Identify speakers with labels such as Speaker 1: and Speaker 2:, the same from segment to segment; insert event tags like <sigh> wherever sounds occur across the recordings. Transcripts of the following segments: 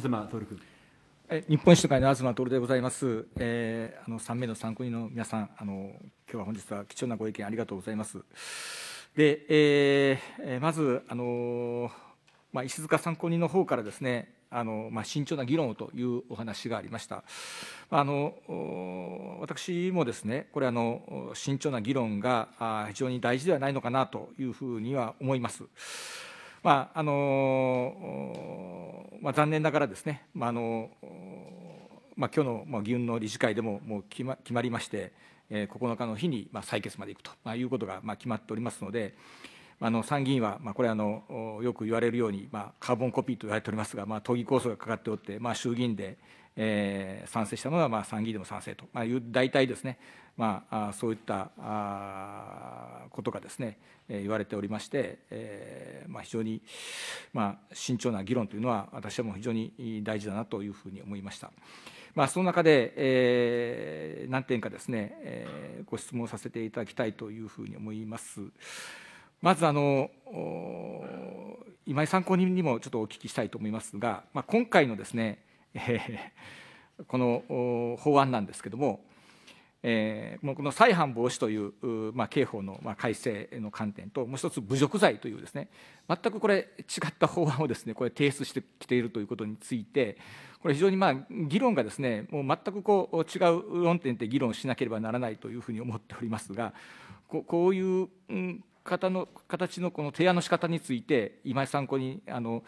Speaker 1: 東徹君。日本維新の会の東徹でございます、えー、あの3名の参考人の皆さんあの、今日は本日は貴重なご意見ありがとうございます。で、えー、まず、あのまあ、石塚参考人の方からですね、あのまあ、慎重な議論をというお話がありました。あの私もですね、これあの、慎重な議論が非常に大事ではないのかなというふうには思います。まああのまあ、残念ながらですね、まああのまあ、今日の、まあ、議運の理事会でももう決ま決まりまして、えー、9日の日に、まあ、採決までいくと、まあ、いうことが、まあ、決まっておりますので、あの参議院は、まあ、これあの、よく言われるように、まあ、カーボンコピーと言われておりますが、まあ、党議構想がかかっておって、まあ、衆議院で、えー、賛成したのが、まあ、参議院でも賛成と、まあ、いう大体ですね、まあ、あそういったあことがですね、え言われておりまして、えーまあ、非常に、まあ、慎重な議論というのは、私はもう非常に大事だなというふうに思いました。まあ、その中で、えー、何点かですね、えー、ご質問させていただきたいというふうに思います。まずあの今井参考人にもちょっとお聞きしたいと思いますが、まあ、今回のですね <laughs> この法案なんですけども、この再犯防止という、刑法の、改正の観点と、もう一つ侮辱罪というですね、全くこれ、違った法案をですねこれ提出してきているということについて、これ、非常にまあ議論がですねもう全くこう違う論点で議論しなければならないというふうに思っておりますが、こういう方の形のこの提案の仕方について、今井さんこにあの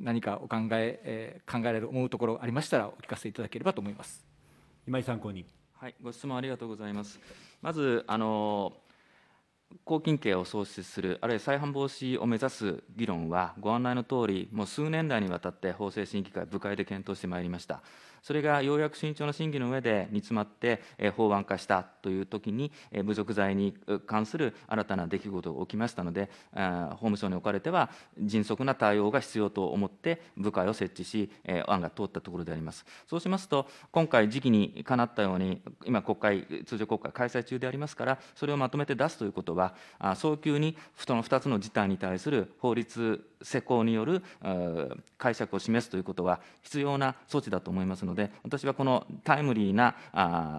Speaker 1: 何かお考え考えられる思うところありましたらお聞かせいただければと思います今井参考人
Speaker 2: はいご質問ありがとうございますまずあの抗菌系を創出するあるいは再犯防止を目指す議論はご案内のとおりもう数年来にわたって法制審議会部会で検討してまいりましたそれがようやく慎重な審議の上で煮詰まって、え法案化したというときに、え侮辱罪に関する新たな出来事が起きましたので、あ法務省におかれては、迅速な対応が必要と思って、部会を設置し、え案が通ったところであります。そうしますと、今回、時期にかなったように、今、国会、通常国会開催中でありますから、それをまとめて出すということは、あ早急に、その2つの事態に対する法律施行による解釈を示すということは必要な措置だと思いますので、私はこのタイムリーな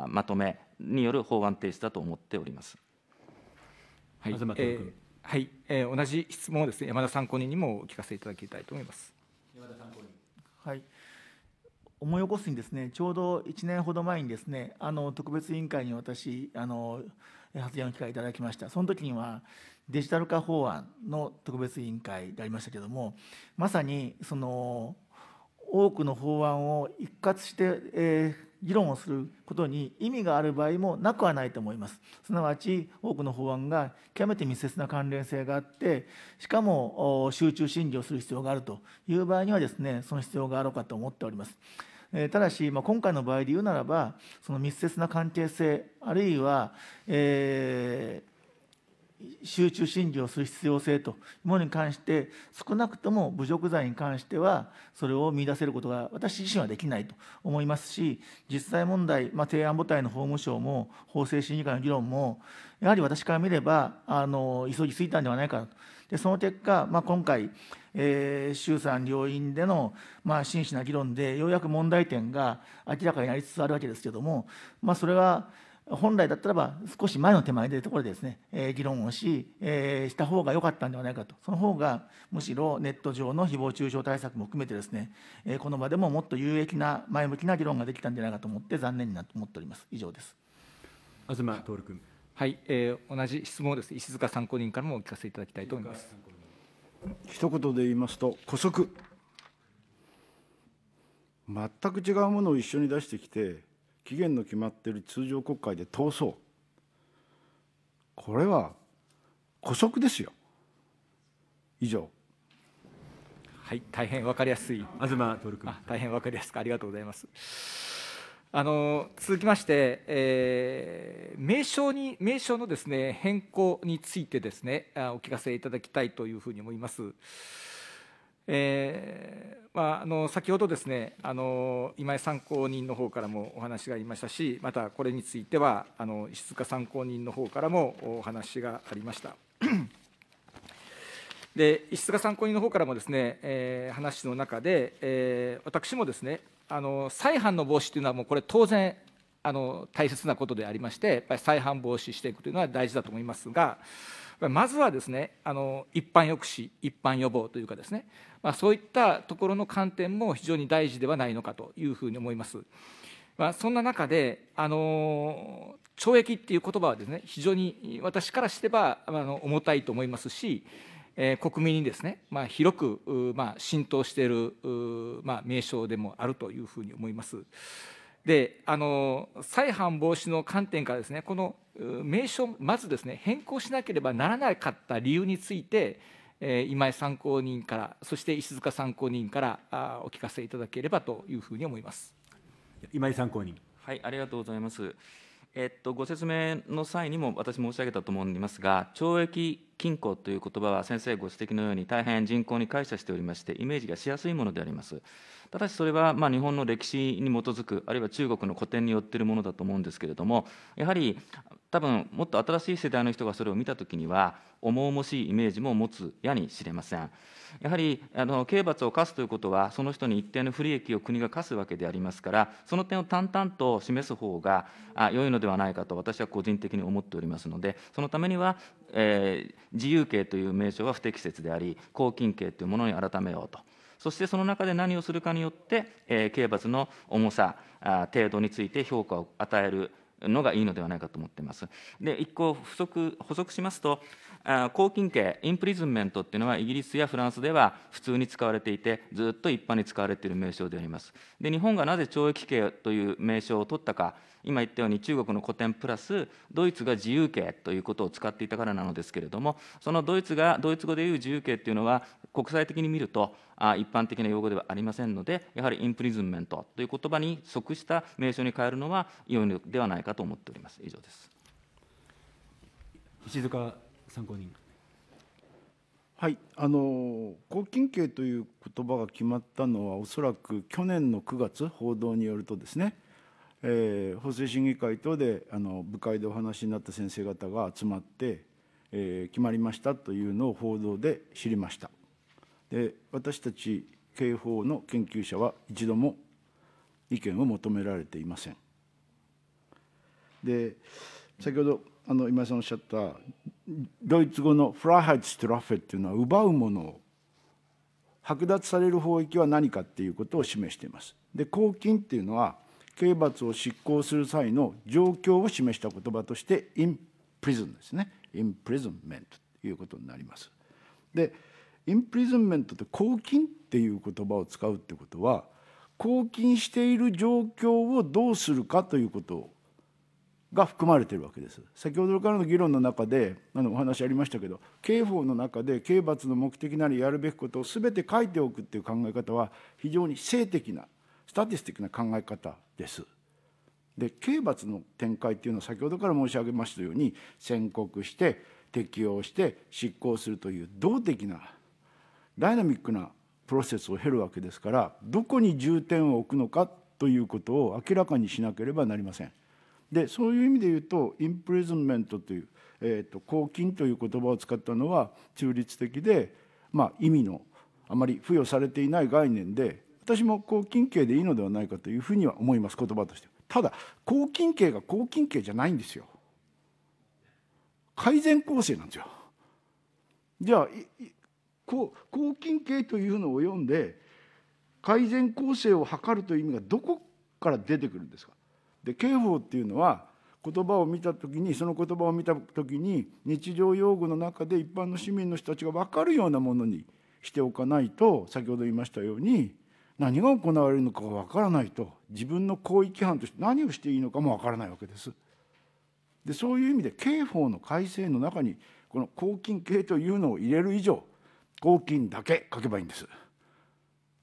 Speaker 2: まとめによる法案提出だと思っております。はい、えー、
Speaker 1: はい、えー、同じ質問をですね山田参考人にも聞かせていただきたいと思いま
Speaker 3: す。山田参考人。はい。思い起こすにですね、ちょうど1年ほど前にですね、あの特別委員会に私あの発言の機会いただきましたその時にはデジタル化法案の特別委員会でありましたけれどもまさにその多くの法案を一括して、え議論をすることに意味がある場合もなくはないと思います。すなわち、多くの法案が極めて密接な関連性があって、しかも集中審議をする必要があるという場合にはですね、その必要があろうかと思っております。えただし、まあ、今回の場合で言うならば、その密接な関係性、あるいは、えー、集中審議をする必要性というものに関して、少なくとも侮辱罪に関しては、それを見出せることが私自身はできないと思いますし、実際問題、まあ、提案母体の法務省も法制審議会の議論も、やはり私から見れば、あの急ぎすぎたんではないかと。でその結果、まあ、今回、えー、衆参両院での、まあ、真摯な議論でようやく問題点が明らかになりつつあるわけですけども、まあ、それは本来だったらば少し前の手前でところでですね、えー、議論をし、えー、した方が良かったんではないかとその方がむしろネット上の誹謗中傷対策も含めてですね、えー、この場でももっと有益な前向きな議論ができたんじゃないかと思って残念になと思っております以上です
Speaker 1: 東徹君はい、えー、同じ質問です、石塚参考人からもお聞かせ
Speaker 4: いただきたいと思います。一言で言いますと、古速。全く違うものを一緒に出してきて、期限の決まっている通常国会で通そう。これは古速ですよ。以上。
Speaker 1: はい、大変わかりやすい。東徹君。大変わかりやすく、ありがとうございます。あの続きまして、えー、名称に名称のです、ね、変更についてです、ね、お聞かせいただきたいというふうに思います。えーまあ、あの先ほどです、ね、あの今井参考人の方からもお話がありましたし、またこれについては、あの石塚参考人の方からもお話がありました。で石塚参考人の方からもですね、えー、話の中で、えー、私もですねあの再犯の防止というのはもうこれ当然あの大切なことでありましてやっぱり再犯防止していくというのは大事だと思いますがまずはですねあの一般抑止一般予防というかですね、まあ、そういったところの観点も非常に大事ではないのかというふうに思います。まあ、そんな中であの懲役っていう言葉はですね非常に私からしてばあの重たいと思いますしえー、国民にですね、まあ、広く、まあ、浸透している、まあ、名称でもあるというふうに思います。であの再犯防止の観点からですねこの名称まずですね変更しなければならなかった理由について、えー、今井参考人からそして石塚参考人からあお聞かせいただければというふうに思います今井参考人
Speaker 2: はいありがとうございますえっとご説明の際にも私申し上げたと思いますが懲役金庫という言葉は先生ご指摘のように大変人口に感謝しておりまして、イメージがしやすいものであります。ただしそれはまあ日本の歴史に基づく、あるいは中国の古典によっているものだと思うんですけれども、やはり多分もっと新しい世代の人がそれを見たときには、重々しいイメージも持つやにしれません。やはりあの刑罰を科すということは、その人に一定の不利益を国が課すわけでありますから、その点を淡々と示す方があ良いのではないかと、私は個人的に思っておりますので、そのためには、えー、自由刑という名称は不適切であり拘禁刑というものに改めようとそしてその中で何をするかによって、えー、刑罰の重さあ程度について評価を与えるのがいいのではないかと思っています。で、一個補足補足しますと、拘禁刑、インプリズンメントっていうのは、イギリスやフランスでは普通に使われていて、ずっと一般に使われている名称であります。で、日本がなぜ懲役刑という名称を取ったか、今言ったように中国の古典プラスドイツが自由形ということを使っていたからなのですけれどもそのドイツがドイツ語でいう自由形っていうのは国際的に見るとあ一般的な用語ではありませんのでやはりインプリズンメントという言葉に即した名称に変えるのは良いのではないかと思っております以上です
Speaker 4: 石塚参考人はい、あの拘禁刑という言葉が決まったのはおそらく去年の9月報道によるとですねえー、法制審議会等であの部会でお話になった先生方が集まって、えー、決まりましたというのを報道で知りましたで私たち刑法の研究者は一度も意見を求められていませんで先ほどあの今井さんおっしゃったドイツ語の「フラハイツ・トラフェ」っていうのは奪うものを剥奪される法益は何かっていうことを示していますで公金っていうのは刑罰を執行する際の状況を示した言葉として in prison ですね imprisonment ということになります。で imprisonment って拘禁っていう言葉を使うってことは拘禁している状況をどうするかということが含まれているわけです先ほどからの議論の中であのお話ありましたけど刑法の中で刑罰の目的なりやるべきことを全て書いておくっていう考え方は非常に性的なスタティスティックな考え方です。で刑罰の展開っていうのは先ほどから申し上げましたように宣告して適用して執行するという動的なダイナミックなプロセスを経るわけですからどこに重点を置くのかということを明らかにしなければなりません。でそういう意味で言うとインプリズンメントという、えーと、と公金という言葉を使ったのは中立的で、まあ、意味のあまり付与されていない概念で私も抗菌系でいいのではないかというふうには思います言葉としてただ抗菌系が抗菌系じゃないんですよ改善構成なんですよじゃあ抗菌系というのを読んで改善構成を図るという意味がどこから出てくるんですかで刑法っていうのは言葉を見た時にその言葉を見た時に日常用語の中で一般の市民の人たちが分かるようなものにしておかないと先ほど言いましたように何が行われるのかがわからないと自分の行為規範として何をしていいのかもわからないわけです。でそういう意味で刑法の改正の中にこの公金系というのを入れる以上公金だけ書けばいいんです。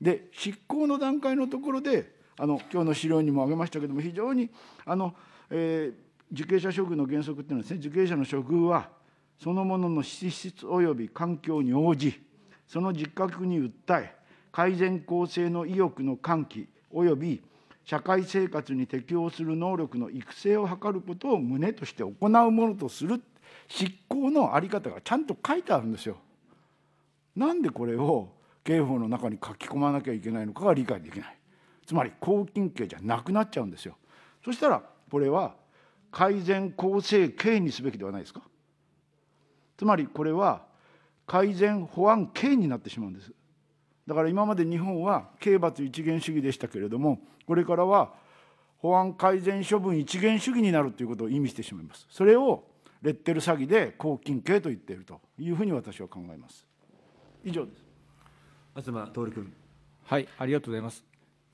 Speaker 4: で執行の段階のところであの今日の資料にも挙げましたけども非常にあの、えー、受刑者処遇の原則っていうのはですね受刑者の処遇はそのものの資質及び環境に応じその実覚に訴え改善構成の意欲の喚起及び社会生活に適応する能力の育成を図ることを旨として行うものとする執行の在り方がちゃんと書いてあるんですよ。なんでこれを刑法の中に書き込まなきゃいけないのかが理解できないつまり拘禁刑じゃなくなっちゃうんですよそしたらこれは改善構成刑にすべきではないですかつまりこれは改善保安刑になってしまうんですだから今まで日本は刑罰一元主義でしたけれどもこれからは保安改善処分一元主義になるということを意味してしまいますそれをレッテル詐欺で拘禁刑と言っているというふうに私は考えます以上です東徹君
Speaker 1: はいありがとうございます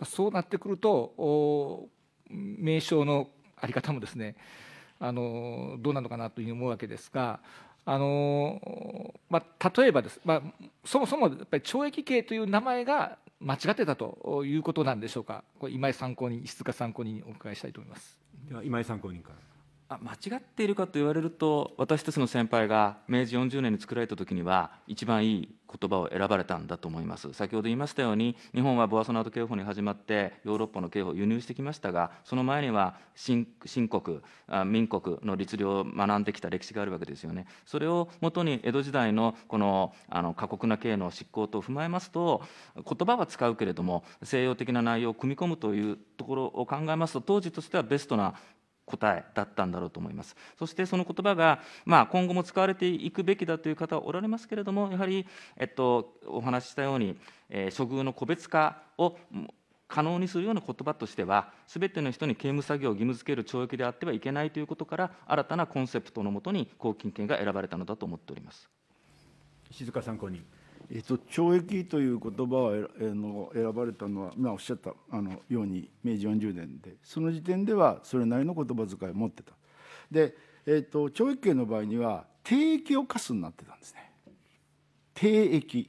Speaker 1: そうなってくると名称のあり方もですねあのどうなのかなというふうに思うわけですがあのまあ、例えばです、まあ、そもそもやっぱり懲役刑という名前が間違ってたということなんでしょうか、これ今井参考人、石塚参考人にお伺いしたいと思いますでは
Speaker 2: 今井参考人から。あ間違っているかと言われると私たちの先輩が明治40年に作られた時には一番いい言葉を選ばれたんだと思います先ほど言いましたように日本はボアソナート刑法に始まってヨーロッパの刑法を輸入してきましたがその前には新国民国の律令を学んできた歴史があるわけですよねそれをもとに江戸時代のこのあの過酷な刑の執行と踏まえますと言葉は使うけれども西洋的な内容を組み込むというところを考えますと当時としてはベストな答えだったんだろうと思います。そしてその言葉がまあ今後も使われていくべきだという方はおられますけれども、やはりえっとお話ししたように、え処遇の個別化を可能にするような言葉としては、すべての人に刑務作業を義務付ける懲役であってはいけないということから、新たなコンセプトのもとに拘禁券が選ばれたのだと思っておりま
Speaker 4: す。静香参考人。えっと、懲役という言葉はえの選ばれたのは、まあ、おっしゃったあのように明治40年でその時点ではそれなりの言葉遣いを持ってたで、えっと、懲役刑の場合には定役を課すになってたんですね定役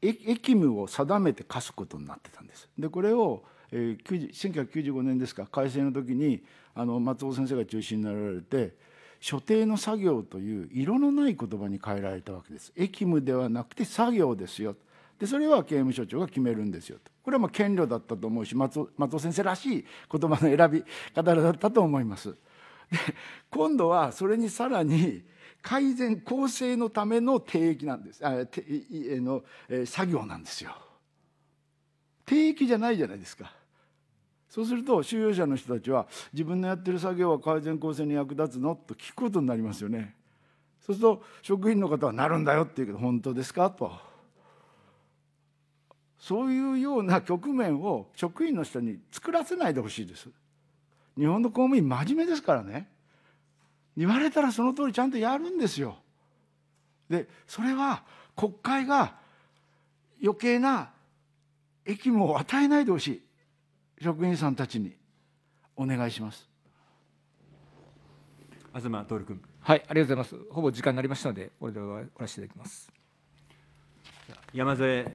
Speaker 4: 役務を定めて課すことになってたんですでこれを、えー、1995年ですか改正の時にあの松尾先生が中心になられて所定の作業という色のない言葉に変えられたわけです。役務ではなくて作業ですよ。でそれは刑務所長が決めるんですよと。これはまあ権利だったと思うし松尾先生らしい言葉の選び方だったと思います。で今度はそれにさらに改善構成のための定義なんですあての作業なんですよ。定義じゃないじゃないですか。そうすると収容者の人たちは自分のやってる作業は改善構成に役立つのと聞くことになりますよね。そうすると職員の方は「なるんだよ」って言うけど「本当ですか?」と。そういうような局面を職員の人に作らせないでほしいです。日本の公務員真面目ですからね言われたらその通りちゃんとやるんですよ。でそれは国会が余計な益務を与えないでほしい職員さんたちにお願いします
Speaker 1: 東徹君
Speaker 4: はいありがとうございますほぼ時間になりましたので
Speaker 1: これで終わらせていただきます山
Speaker 2: 添